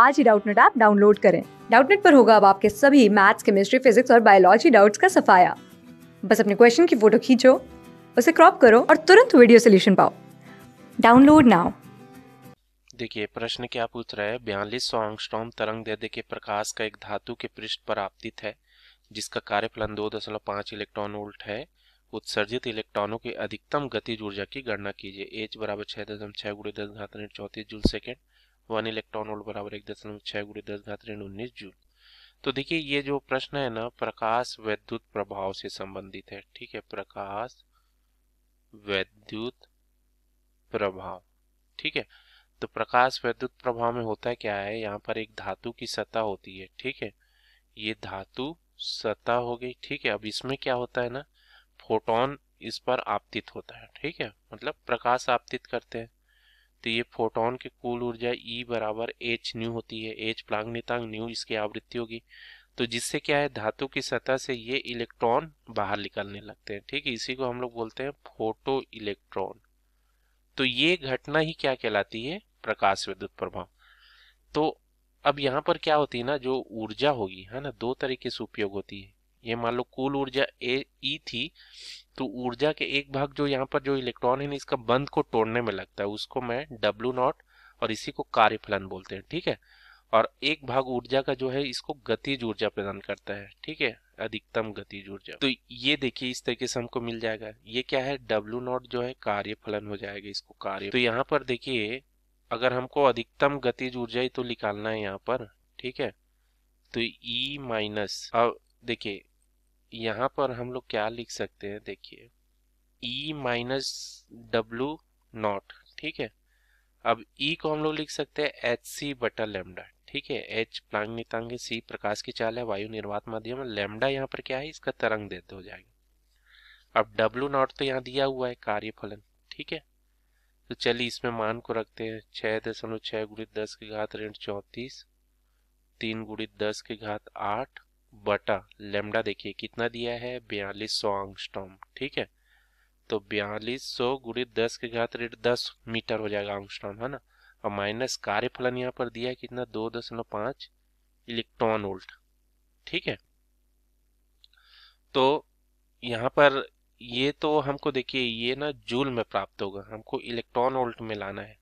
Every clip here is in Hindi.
आज ही डाउटनेट ऐप डाउनलोड करें डाउटनेट पर होगा अब आपके सभी मैथ्स केमिस्ट्री फिजिक्स और बायोलॉजी डाउट्स का सफाया बस अपने क्वेश्चन की फोटो खींचो उसे क्रॉप करो और तुरंत वीडियो सोल्यूशन पाओ डाउनलोड नाउ देखिए प्रश्न क्या पूछ रहा है बयालीस सौ आंगस्टॉम तरंग दे के प्रकाश का एक धातु के पृष्ठ पर आपतित है जिसका कार्यफलन दो दशमलव पाँच इलेक्ट्रॉन वोल्ट है उत्सर्जित इलेक्ट्रॉनों की अधिकतम गतिज ऊर्जा की गणना कीजिए एच बराबर छः दशमलव छः गुड़े दस घात चौंतीस joule second one electron volt बराबर एक दशमलव छः गुड़े दस घात ऋण उन्नीस जूल तो देखिए ये जो प्रश्न है ना प्रकाश वैद्युत प्रभाव से संबंधित है ठीक है प्रकाश वैद्युत प्रभाव ठीक है तो प्रकाश वैद्युत प्रभाव में होता है क्या है यहाँ पर एक धातु की सतह होती है ठीक है ये धातु सतह हो गई ठीक है अब इसमें क्या होता है ना फोटोन इस पर आपतित होता है ठीक है मतलब प्रकाश आपतित करते हैं तो ये फोटोन की कुल ऊर्जा ई e बराबर एच न्यू होती है एच प्लांग न्यू इसकी आवृत्ति होगी तो जिससे क्या है धातु की सतह से ये इलेक्ट्रॉन बाहर निकलने लगते हैं ठीक है इसी को हम लोग बोलते हैं फोटो इलेक्ट्रॉन तो ये घटना ही क्या कहलाती है प्रकाश विद्युत प्रभाव तो अब यहाँ पर क्या होती है ना जो ऊर्जा होगी है ना दो तरीके से उपयोग होती है ये मान लो कुल ऊर्जा ए ई e थी तो ऊर्जा के एक भाग जो यहाँ पर जो इलेक्ट्रॉन है इसका बंद को तोड़ने में लगता है उसको मैं डब्लू नॉट और इसी को कार्यफलन बोलते हैं ठीक है और एक भाग ऊर्जा का जो है इसको गतिज ऊर्जा प्रदान करता है ठीक है अधिकतम गतिज ऊर्जा तो ये देखिए इस तरीके से हमको मिल जाएगा ये क्या है डब्लू नॉट जो है कार्य फलन हो जाएगा इसको कार्य तो यहाँ पर देखिए अगर हमको अधिकतम गतिज ऊर्जा ही तो निकालना है यहाँ पर ठीक है तो ई e माइनस अब देखिए यहाँ पर हम लोग क्या लिख सकते हैं देखिए ई माइनस डब्लू नॉट ठीक है अब ई e को हम लोग लिख सकते हैं एच सी बटा लेमडा ठीक है एच प्लांग नितांग सी प्रकाश की चाल है वायु निर्वात माध्यम लेमडा यहाँ पर क्या है इसका तरंग देते हो जाएगा अब डब्लू नॉट तो यहाँ दिया हुआ है कार्य फलन ठीक है तो चलिए इसमें मान को रखते हैं छः दशमलव छः गुणित दस के घात ऋण चौंतीस तीन गुणित दस के घात आठ बटा लेमडा देखिए कितना दिया है बयालीस सौ आंगस्टॉम ठीक है तो बयालीस सौ गुड़ी दस के घात रेट दस मीटर हो जाएगा आंगस्टॉम है ना और माइनस कार्य फलन यहाँ पर दिया है कितना दो दशमलव पांच इलेक्ट्रॉन वोल्ट ठीक है तो यहाँ पर ये तो हमको देखिए ये ना जूल में प्राप्त होगा हमको इलेक्ट्रॉन वोल्ट में लाना है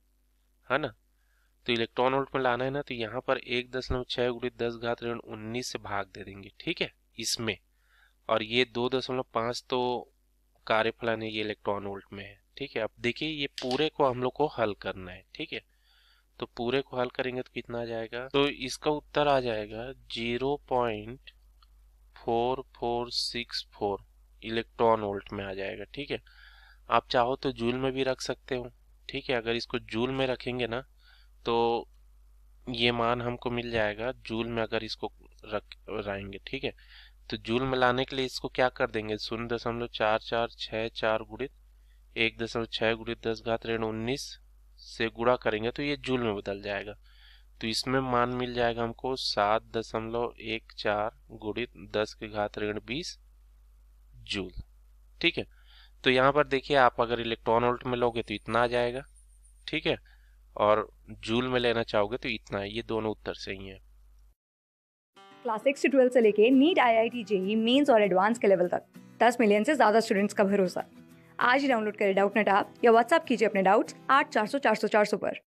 है ना तो इलेक्ट्रॉन वोल्ट में लाना है ना तो यहाँ पर एक दशमलव छह गुड़ी दस घात ऋण उन्नीस से भाग दे देंगे ठीक है इसमें और ये दो दशमलव पांच तो कार्य फलन है ये इलेक्ट्रॉन वोल्ट में है ठीक है अब देखिए ये पूरे को हम लोग को हल करना है ठीक है तो पूरे को हल करेंगे तो कितना आ जाएगा तो इसका उत्तर आ जाएगा zero point four four six four electron volt में आ जाएगा ठीक है आप चाहो तो जूल में भी रख सकते हो ठीक है अगर इसको जूल में रखेंगे ना तो ये मान हमको मिल जाएगा जूल में अगर इसको रख लाएंगे ठीक है तो जूल में लाने के लिए इसको क्या कर देंगे शून्य दशमलव चार चार छः चार गुणित एक दशमलव छः गुणित दस घात ऋण उन्नीस से गुणा करेंगे तो ये जूल में बदल जाएगा तो इसमें मान मिल जाएगा हमको सात दशमलव एक चार गुणित दस के घात ऋण बीस जूल ठीक है तो यहाँ पर देखिए आप अगर इलेक्ट्रॉन वोल्ट में लोगे तो इतना आ जाएगा ठीक है और जूल में लेना चाहोगे तो इतना है ये दोनों उत्तर सही है क्लास सिक्स से ट्वेल्थ से लेके NEET I I T JEE mains और एडवांस के लेवल तक दस मिलियन से ज़्यादा स्टूडेंट्स का भरोसा आज ही डाउनलोड करें डाउट नेट आप या व्हाट्सअप कीजिए अपने डाउट्स आठ चार सौ चार सौ चार सौ पर